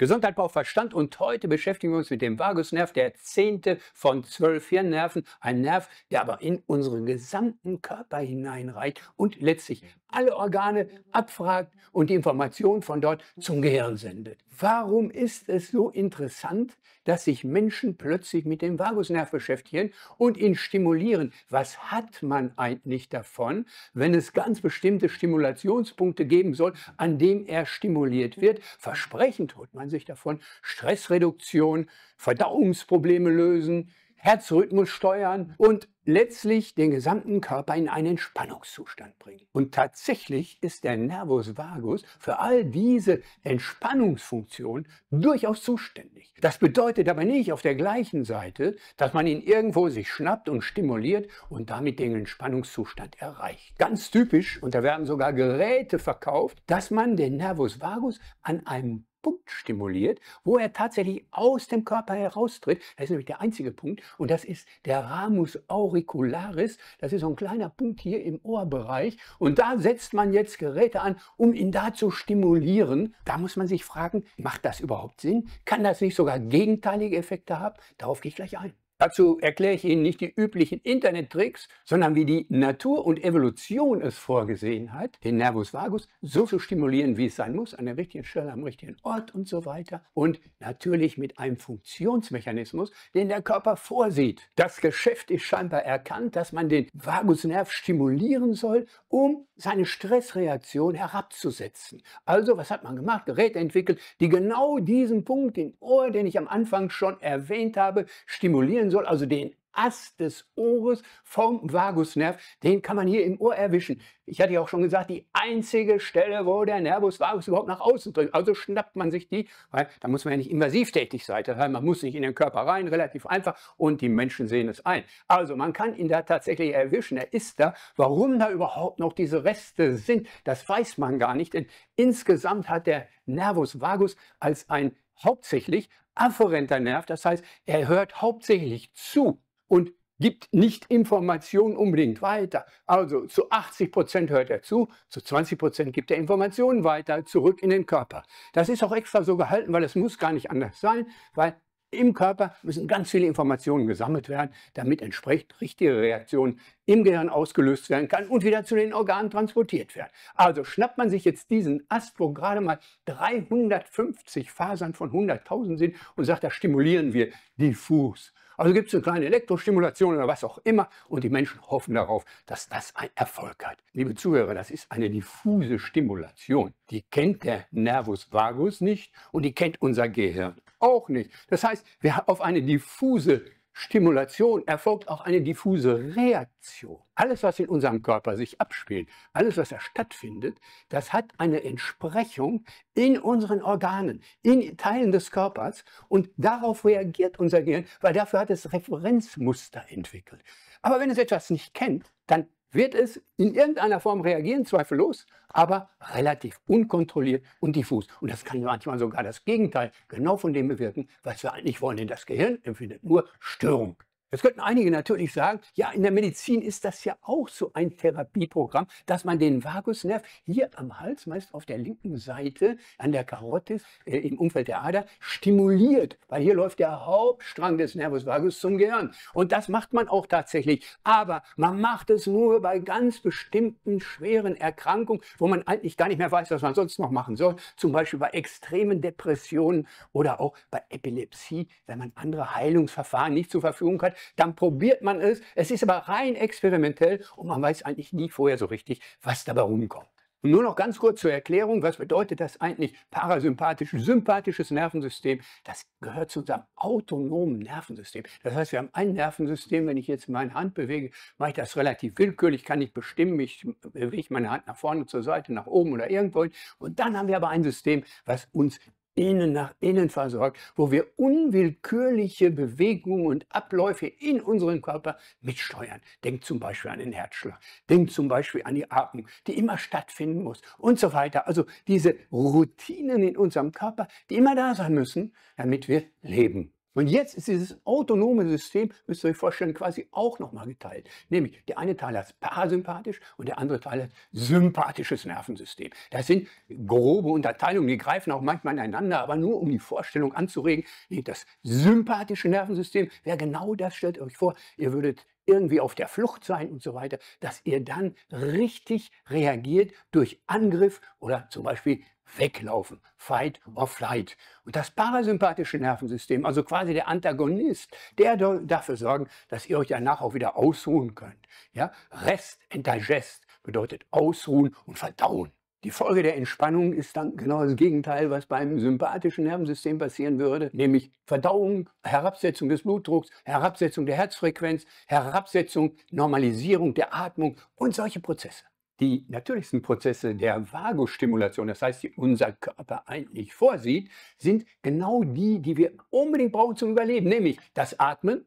Gesundheit braucht Verstand und heute beschäftigen wir uns mit dem Vagusnerv, der zehnte von zwölf Hirnnerven, ein Nerv, der aber in unseren gesamten Körper hineinreicht und letztlich alle Organe abfragt und die Information von dort zum Gehirn sendet. Warum ist es so interessant, dass sich Menschen plötzlich mit dem Vagusnerv beschäftigen und ihn stimulieren? Was hat man eigentlich davon, wenn es ganz bestimmte Stimulationspunkte geben soll, an dem er stimuliert wird? Versprechend holt man sich davon Stressreduktion, Verdauungsprobleme lösen, Herzrhythmus steuern und letztlich den gesamten Körper in einen Entspannungszustand bringen. Und tatsächlich ist der Nervus vagus für all diese Entspannungsfunktionen durchaus zuständig. Das bedeutet aber nicht auf der gleichen Seite, dass man ihn irgendwo sich schnappt und stimuliert und damit den Entspannungszustand erreicht. Ganz typisch, und da werden sogar Geräte verkauft, dass man den Nervus vagus an einem Punkt stimuliert, wo er tatsächlich aus dem Körper heraustritt. Das ist nämlich der einzige Punkt und das ist der Ramus auricularis. Das ist so ein kleiner Punkt hier im Ohrbereich und da setzt man jetzt Geräte an, um ihn da zu stimulieren. Da muss man sich fragen, macht das überhaupt Sinn? Kann das nicht sogar gegenteilige Effekte haben? Darauf gehe ich gleich ein. Dazu erkläre ich Ihnen nicht die üblichen Internet-Tricks, sondern wie die Natur und Evolution es vorgesehen hat, den Nervus vagus so zu stimulieren, wie es sein muss, an der richtigen Stelle, am richtigen Ort und so weiter. Und natürlich mit einem Funktionsmechanismus, den der Körper vorsieht. Das Geschäft ist scheinbar erkannt, dass man den Vagusnerv stimulieren soll, um seine Stressreaktion herabzusetzen. Also, was hat man gemacht? Geräte entwickelt, die genau diesen Punkt, den Ohr, den ich am Anfang schon erwähnt habe, stimulieren soll, also den Ast des Ohres vom Vagusnerv, den kann man hier im Ohr erwischen. Ich hatte ja auch schon gesagt, die einzige Stelle, wo der Nervus vagus überhaupt nach außen drückt. Also schnappt man sich die, weil da muss man ja nicht invasiv tätig sein. Das heißt, man muss nicht in den Körper rein, relativ einfach und die Menschen sehen es ein. Also man kann ihn da tatsächlich erwischen. Er ist da. Warum da überhaupt noch diese Reste sind, das weiß man gar nicht, denn insgesamt hat der Nervus vagus als ein hauptsächlich afferenter Nerv, das heißt, er hört hauptsächlich zu und gibt nicht Informationen unbedingt weiter. Also zu 80 Prozent hört er zu, zu 20 Prozent gibt er Informationen weiter zurück in den Körper. Das ist auch extra so gehalten, weil es muss gar nicht anders sein, weil im Körper müssen ganz viele Informationen gesammelt werden, damit entsprechend richtige Reaktionen im Gehirn ausgelöst werden kann und wieder zu den Organen transportiert werden. Also schnappt man sich jetzt diesen Ast, wo gerade mal 350 Fasern von 100.000 sind und sagt, da stimulieren wir diffus also gibt es eine kleine Elektrostimulation oder was auch immer und die Menschen hoffen darauf, dass das einen Erfolg hat. Liebe Zuhörer, das ist eine diffuse Stimulation. Die kennt der Nervus vagus nicht und die kennt unser Gehirn auch nicht. Das heißt, wer auf eine diffuse Stimulation erfolgt auch eine diffuse Reaktion. Alles, was in unserem Körper sich abspielt, alles, was da stattfindet, das hat eine Entsprechung in unseren Organen, in Teilen des Körpers und darauf reagiert unser Gehirn, weil dafür hat es Referenzmuster entwickelt. Aber wenn es etwas nicht kennt, dann wird es in irgendeiner Form reagieren, zweifellos, aber relativ unkontrolliert und diffus. Und das kann manchmal sogar das Gegenteil genau von dem bewirken, was wir eigentlich wollen. Denn das Gehirn empfindet nur Störung. Jetzt könnten einige natürlich sagen, ja, in der Medizin ist das ja auch so ein Therapieprogramm, dass man den Vagusnerv hier am Hals, meist auf der linken Seite, an der Karotis, äh, im Umfeld der Ader, stimuliert, weil hier läuft der Hauptstrang des Nervus vagus zum Gehirn. Und das macht man auch tatsächlich. Aber man macht es nur bei ganz bestimmten schweren Erkrankungen, wo man eigentlich gar nicht mehr weiß, was man sonst noch machen soll. Zum Beispiel bei extremen Depressionen oder auch bei Epilepsie, wenn man andere Heilungsverfahren nicht zur Verfügung hat dann probiert man es. Es ist aber rein experimentell und man weiß eigentlich nie vorher so richtig, was dabei rumkommt. Und nur noch ganz kurz zur Erklärung, was bedeutet das eigentlich parasympathisches, sympathisches Nervensystem? Das gehört zu unserem autonomen Nervensystem. Das heißt, wir haben ein Nervensystem, wenn ich jetzt meine Hand bewege, mache ich das relativ willkürlich, kann ich bestimmen, ich bewege meine Hand nach vorne, zur Seite, nach oben oder irgendwo. Und dann haben wir aber ein System, was uns innen nach innen versorgt, wo wir unwillkürliche Bewegungen und Abläufe in unseren Körper mitsteuern. Denkt zum Beispiel an den Herzschlag, denkt zum Beispiel an die Atmung, die immer stattfinden muss und so weiter. Also diese Routinen in unserem Körper, die immer da sein müssen, damit wir leben und jetzt ist dieses autonome System, müsst ihr euch vorstellen, quasi auch nochmal geteilt. Nämlich der eine Teil hat parasympathisch und der andere Teil hat sympathisches Nervensystem. Das sind grobe Unterteilungen, die greifen auch manchmal ineinander, aber nur um die Vorstellung anzuregen, das sympathische Nervensystem wäre genau das, stellt euch vor, ihr würdet irgendwie auf der Flucht sein und so weiter, dass ihr dann richtig reagiert durch Angriff oder zum Beispiel weglaufen, Fight or Flight. Und das parasympathische Nervensystem, also quasi der Antagonist, der dafür sorgen, dass ihr euch danach auch wieder ausruhen könnt. Ja? Rest and Digest bedeutet ausruhen und verdauen. Die Folge der Entspannung ist dann genau das Gegenteil, was beim sympathischen Nervensystem passieren würde, nämlich Verdauung, Herabsetzung des Blutdrucks, Herabsetzung der Herzfrequenz, Herabsetzung, Normalisierung der Atmung und solche Prozesse. Die natürlichsten Prozesse der Vagostimulation, das heißt, die unser Körper eigentlich vorsieht, sind genau die, die wir unbedingt brauchen zum Überleben, nämlich das Atmen,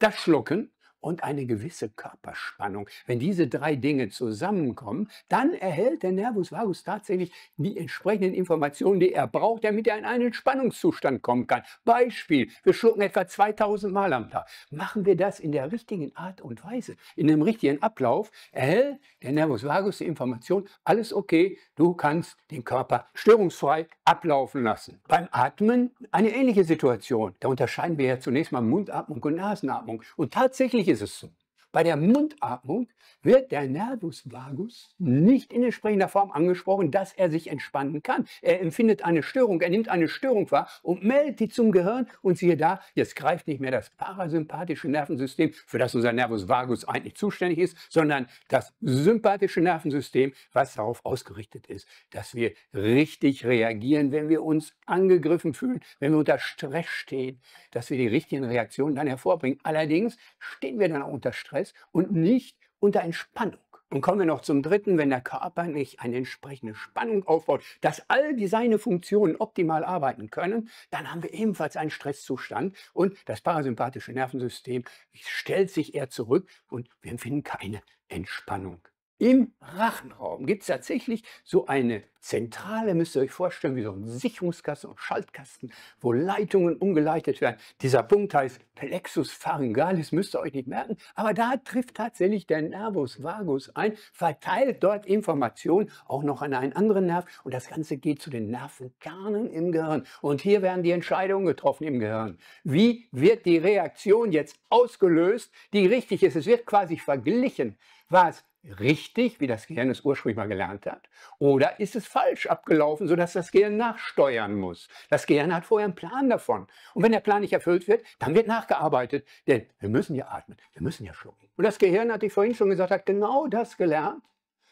das Schlucken und eine gewisse Körperspannung. Wenn diese drei Dinge zusammenkommen, dann erhält der Nervus vagus tatsächlich die entsprechenden Informationen, die er braucht, damit er in einen Spannungszustand kommen kann. Beispiel, wir schlucken etwa 2000 Mal am Tag. Machen wir das in der richtigen Art und Weise, in dem richtigen Ablauf, erhält der Nervus vagus die Information, alles okay, du kannst den Körper störungsfrei ablaufen lassen. Beim Atmen eine ähnliche Situation. Da unterscheiden wir ja zunächst mal Mundatmung und Nasenatmung. Und tatsächlich isso. Bei der Mundatmung wird der Nervus vagus nicht in entsprechender Form angesprochen, dass er sich entspannen kann. Er empfindet eine Störung, er nimmt eine Störung wahr und meldet die zum Gehirn und siehe da, jetzt greift nicht mehr das parasympathische Nervensystem, für das unser Nervus vagus eigentlich zuständig ist, sondern das sympathische Nervensystem, was darauf ausgerichtet ist, dass wir richtig reagieren, wenn wir uns angegriffen fühlen, wenn wir unter Stress stehen, dass wir die richtigen Reaktionen dann hervorbringen. Allerdings stehen wir dann auch unter Stress Stress und nicht unter Entspannung. Und kommen wir noch zum dritten, wenn der Körper nicht eine entsprechende Spannung aufbaut, dass all die seine Funktionen optimal arbeiten können, dann haben wir ebenfalls einen Stresszustand und das parasympathische Nervensystem stellt sich eher zurück und wir empfinden keine Entspannung. Im Rachenraum gibt es tatsächlich so eine Zentrale, müsst ihr euch vorstellen, wie so ein Sicherungskasten und Schaltkasten, wo Leitungen umgeleitet werden. Dieser Punkt heißt Plexus pharyngalis, müsst ihr euch nicht merken, aber da trifft tatsächlich der Nervus vagus ein, verteilt dort Informationen auch noch an einen anderen Nerv und das Ganze geht zu den Nervenkernen im Gehirn. Und hier werden die Entscheidungen getroffen im Gehirn. Wie wird die Reaktion jetzt ausgelöst, die richtig ist? Es wird quasi verglichen. Was richtig, wie das Gehirn es ursprünglich mal gelernt hat? Oder ist es falsch abgelaufen, sodass das Gehirn nachsteuern muss? Das Gehirn hat vorher einen Plan davon. Und wenn der Plan nicht erfüllt wird, dann wird nachgearbeitet. Denn wir müssen ja atmen, wir müssen ja schlucken. Und das Gehirn, hatte ich vorhin schon gesagt, hat genau das gelernt,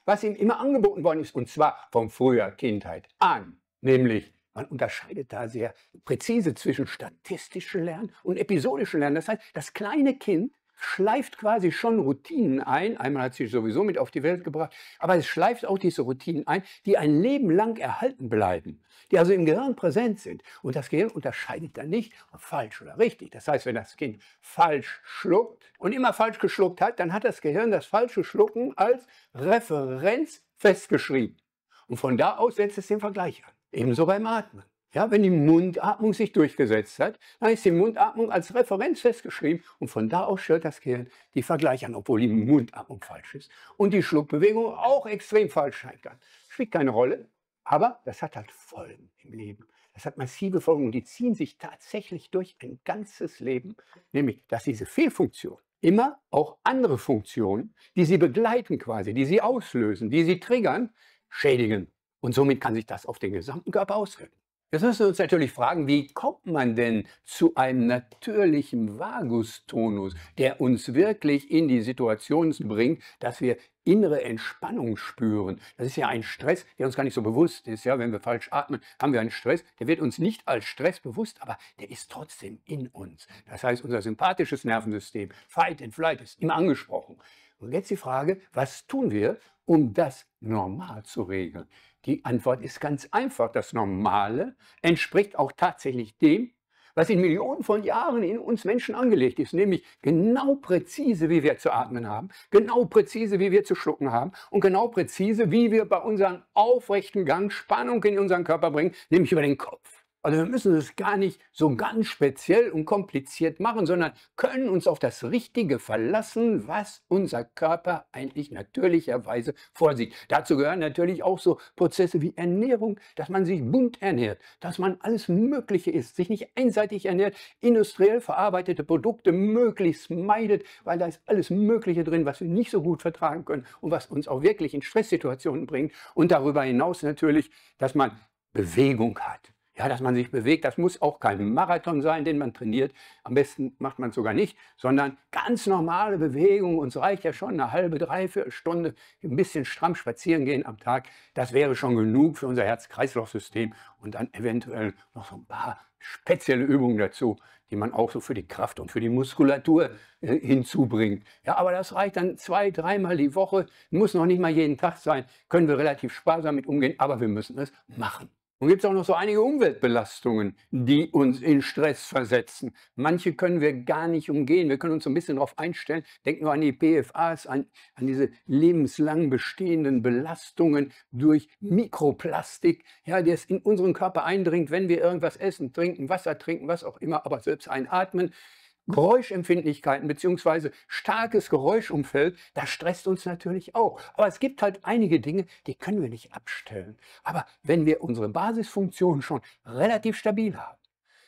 was ihm immer angeboten worden ist. Und zwar von früher Kindheit an. Nämlich man unterscheidet da sehr präzise zwischen statistischem Lernen und episodischem Lernen. Das heißt, das kleine Kind schleift quasi schon Routinen ein. Einmal hat sie sowieso mit auf die Welt gebracht, aber es schleift auch diese Routinen ein, die ein Leben lang erhalten bleiben, die also im Gehirn präsent sind. Und das Gehirn unterscheidet dann nicht, ob falsch oder richtig. Das heißt, wenn das Kind falsch schluckt und immer falsch geschluckt hat, dann hat das Gehirn das falsche Schlucken als Referenz festgeschrieben. Und von da aus setzt es den Vergleich an. Ebenso beim Atmen. Ja, wenn die Mundatmung sich durchgesetzt hat, dann ist die Mundatmung als Referenz festgeschrieben und von da aus stellt das Gehirn die Vergleich an, obwohl die Mundatmung falsch ist und die Schluckbewegung auch extrem falsch scheint kann. Spielt keine Rolle, aber das hat halt Folgen im Leben. Das hat massive Folgen und die ziehen sich tatsächlich durch ein ganzes Leben, nämlich dass diese Fehlfunktion immer auch andere Funktionen, die sie begleiten quasi, die sie auslösen, die sie triggern, schädigen. Und somit kann sich das auf den gesamten Körper auswirken. Jetzt müssen wir uns natürlich fragen, wie kommt man denn zu einem natürlichen Vagustonus, der uns wirklich in die Situation bringt, dass wir innere Entspannung spüren. Das ist ja ein Stress, der uns gar nicht so bewusst ist. Ja, wenn wir falsch atmen, haben wir einen Stress. Der wird uns nicht als Stress bewusst, aber der ist trotzdem in uns. Das heißt, unser sympathisches Nervensystem, Fight and Flight, ist immer angesprochen. Und jetzt die Frage, was tun wir, um das normal zu regeln? Die Antwort ist ganz einfach. Das Normale entspricht auch tatsächlich dem, was in Millionen von Jahren in uns Menschen angelegt ist, nämlich genau präzise, wie wir zu atmen haben, genau präzise, wie wir zu schlucken haben und genau präzise, wie wir bei unserem aufrechten Gang Spannung in unseren Körper bringen, nämlich über den Kopf. Also wir müssen es gar nicht so ganz speziell und kompliziert machen, sondern können uns auf das Richtige verlassen, was unser Körper eigentlich natürlicherweise vorsieht. Dazu gehören natürlich auch so Prozesse wie Ernährung, dass man sich bunt ernährt, dass man alles Mögliche isst, sich nicht einseitig ernährt, industriell verarbeitete Produkte möglichst meidet, weil da ist alles Mögliche drin, was wir nicht so gut vertragen können und was uns auch wirklich in Stresssituationen bringt. Und darüber hinaus natürlich, dass man Bewegung hat. Ja, dass man sich bewegt, das muss auch kein Marathon sein, den man trainiert. Am besten macht man es sogar nicht, sondern ganz normale Bewegung. Uns reicht ja schon eine halbe, dreiviertel Stunde ein bisschen stramm spazieren gehen am Tag. Das wäre schon genug für unser Herz-Kreislauf-System und dann eventuell noch so ein paar spezielle Übungen dazu, die man auch so für die Kraft und für die Muskulatur äh, hinzubringt. Ja, aber das reicht dann zwei, dreimal die Woche, muss noch nicht mal jeden Tag sein, können wir relativ sparsam mit umgehen, aber wir müssen es machen. Und gibt es auch noch so einige Umweltbelastungen, die uns in Stress versetzen. Manche können wir gar nicht umgehen. Wir können uns so ein bisschen darauf einstellen. Denken nur an die PFAs, an, an diese lebenslang bestehenden Belastungen durch Mikroplastik, ja, das in unseren Körper eindringt, wenn wir irgendwas essen, trinken, Wasser trinken, was auch immer, aber selbst einatmen. Geräuschempfindlichkeiten beziehungsweise starkes Geräuschumfeld, das stresst uns natürlich auch. Aber es gibt halt einige Dinge, die können wir nicht abstellen. Aber wenn wir unsere Basisfunktionen schon relativ stabil haben,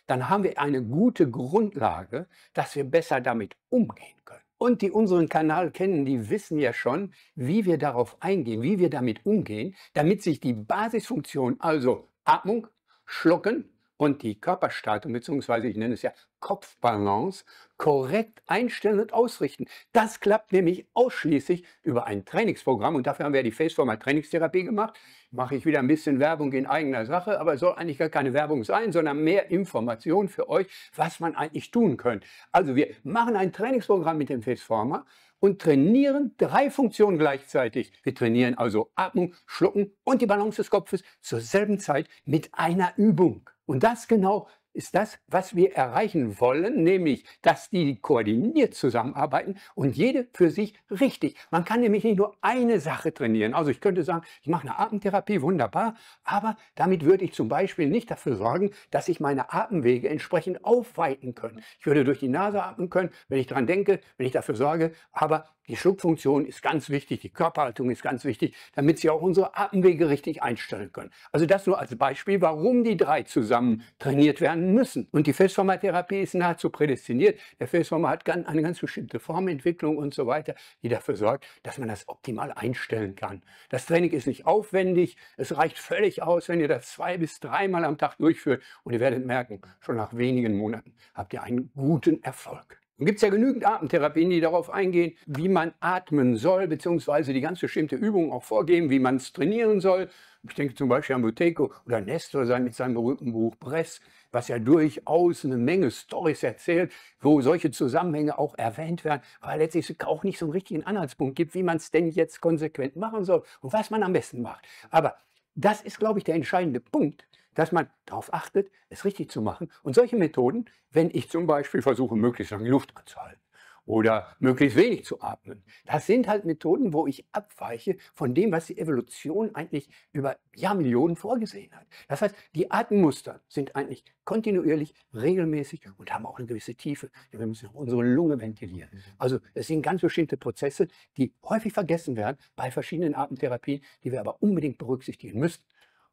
dann haben wir eine gute Grundlage, dass wir besser damit umgehen können. Und die unseren Kanal kennen, die wissen ja schon, wie wir darauf eingehen, wie wir damit umgehen, damit sich die Basisfunktion, also Atmung, Schlucken, und die Körperstattung, beziehungsweise ich nenne es ja Kopfbalance, korrekt einstellen und ausrichten. Das klappt nämlich ausschließlich über ein Trainingsprogramm und dafür haben wir ja die Faceformer Trainingstherapie gemacht. Mache ich wieder ein bisschen Werbung in eigener Sache, aber soll eigentlich gar keine Werbung sein, sondern mehr Informationen für euch, was man eigentlich tun könnte. Also wir machen ein Trainingsprogramm mit dem Faceformer und trainieren drei Funktionen gleichzeitig. Wir trainieren also Atmung, Schlucken und die Balance des Kopfes zur selben Zeit mit einer Übung. Und das genau ist das, was wir erreichen wollen, nämlich, dass die koordiniert zusammenarbeiten und jede für sich richtig. Man kann nämlich nicht nur eine Sache trainieren. Also ich könnte sagen, ich mache eine Atemtherapie, wunderbar, aber damit würde ich zum Beispiel nicht dafür sorgen, dass ich meine Atemwege entsprechend aufweiten können. Ich würde durch die Nase atmen können, wenn ich daran denke, wenn ich dafür sorge, aber die Schluckfunktion ist ganz wichtig, die Körperhaltung ist ganz wichtig, damit Sie auch unsere Atemwege richtig einstellen können. Also das nur als Beispiel, warum die drei zusammen trainiert werden müssen. Und die Felsformatherapie ist nahezu prädestiniert. Der Felsformer hat eine ganz bestimmte Formentwicklung und so weiter, die dafür sorgt, dass man das optimal einstellen kann. Das Training ist nicht aufwendig, es reicht völlig aus, wenn ihr das zwei bis dreimal am Tag durchführt und ihr werdet merken, schon nach wenigen Monaten habt ihr einen guten Erfolg. Nun gibt es ja genügend Atemtherapien, die darauf eingehen, wie man atmen soll, beziehungsweise die ganz bestimmte Übung auch vorgeben, wie man es trainieren soll. Ich denke zum Beispiel an Buteyko oder Nestor mit seinem berühmten Buch Press, was ja durchaus eine Menge Stories erzählt, wo solche Zusammenhänge auch erwähnt werden, weil letztlich auch nicht so einen richtigen Anhaltspunkt gibt, wie man es denn jetzt konsequent machen soll und was man am besten macht. Aber das ist, glaube ich, der entscheidende Punkt, dass man darauf achtet, es richtig zu machen. Und solche Methoden, wenn ich zum Beispiel versuche, möglichst lange Luft anzuhalten oder möglichst wenig zu atmen, das sind halt Methoden, wo ich abweiche von dem, was die Evolution eigentlich über Jahrmillionen vorgesehen hat. Das heißt, die Atemmuster sind eigentlich kontinuierlich, regelmäßig und haben auch eine gewisse Tiefe. Wir müssen unsere Lunge ventilieren. Also es sind ganz bestimmte Prozesse, die häufig vergessen werden bei verschiedenen Atemtherapien, die wir aber unbedingt berücksichtigen müssen.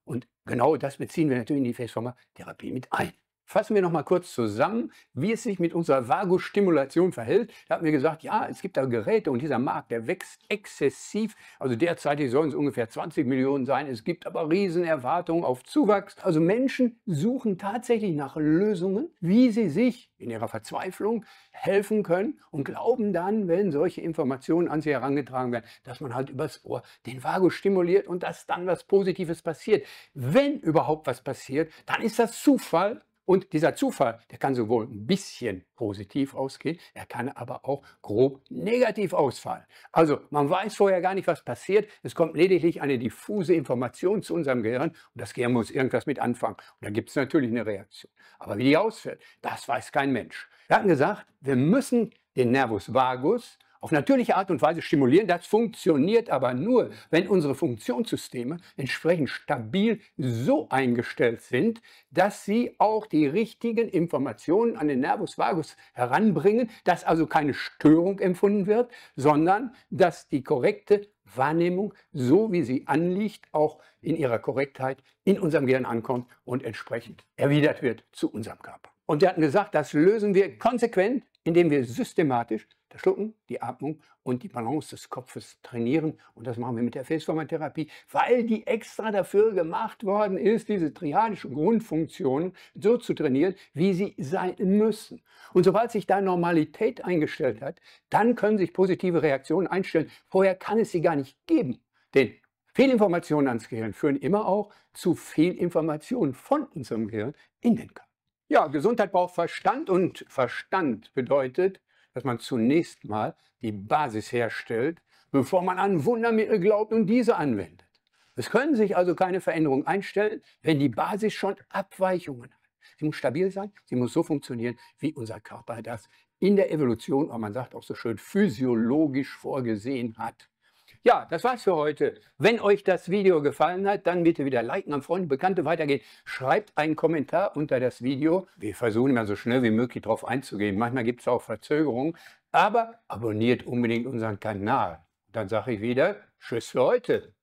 Und genau das beziehen wir natürlich in die Face-Former-Therapie mit ein. Fassen wir noch mal kurz zusammen, wie es sich mit unserer Vagostimulation verhält. Da haben wir gesagt, ja, es gibt da Geräte und dieser Markt, der wächst exzessiv. Also derzeit sollen es ungefähr 20 Millionen sein. Es gibt aber Riesenerwartungen auf Zuwachs. Also Menschen suchen tatsächlich nach Lösungen, wie sie sich in ihrer Verzweiflung helfen können und glauben dann, wenn solche Informationen an sie herangetragen werden, dass man halt übers Ohr den Vagus stimuliert und dass dann was Positives passiert. Wenn überhaupt was passiert, dann ist das Zufall und dieser Zufall, der kann sowohl ein bisschen positiv ausgehen, er kann aber auch grob negativ ausfallen. Also man weiß vorher gar nicht, was passiert. Es kommt lediglich eine diffuse Information zu unserem Gehirn und das Gehirn muss irgendwas mit anfangen. Und da gibt es natürlich eine Reaktion. Aber wie die ausfällt, das weiß kein Mensch. Wir hatten gesagt, wir müssen den Nervus vagus auf natürliche Art und Weise stimulieren. Das funktioniert aber nur, wenn unsere Funktionssysteme entsprechend stabil so eingestellt sind, dass sie auch die richtigen Informationen an den Nervus vagus heranbringen, dass also keine Störung empfunden wird, sondern dass die korrekte Wahrnehmung, so wie sie anliegt, auch in ihrer Korrektheit in unserem Gehirn ankommt und entsprechend erwidert wird zu unserem Körper. Und wir hatten gesagt, das lösen wir konsequent, indem wir systematisch das Schlucken, die Atmung und die Balance des Kopfes trainieren. Und das machen wir mit der Face-Format-Therapie, weil die extra dafür gemacht worden ist, diese triadischen Grundfunktionen so zu trainieren, wie sie sein müssen. Und sobald sich da Normalität eingestellt hat, dann können sich positive Reaktionen einstellen. Vorher kann es sie gar nicht geben. Denn Fehlinformationen ans Gehirn führen immer auch zu Fehlinformationen von unserem Gehirn in den Körper. Ja, Gesundheit braucht Verstand und Verstand bedeutet dass man zunächst mal die Basis herstellt, bevor man an Wundermittel glaubt und diese anwendet. Es können sich also keine Veränderungen einstellen, wenn die Basis schon Abweichungen hat. Sie muss stabil sein, sie muss so funktionieren, wie unser Körper das in der Evolution, aber man sagt auch so schön, physiologisch vorgesehen hat. Ja, das war's für heute. Wenn euch das Video gefallen hat, dann bitte wieder liken, an Freunde, Bekannte weitergehen. Schreibt einen Kommentar unter das Video. Wir versuchen immer so schnell wie möglich darauf einzugehen. Manchmal gibt es auch Verzögerungen. Aber abonniert unbedingt unseren Kanal. Dann sage ich wieder Tschüss für heute.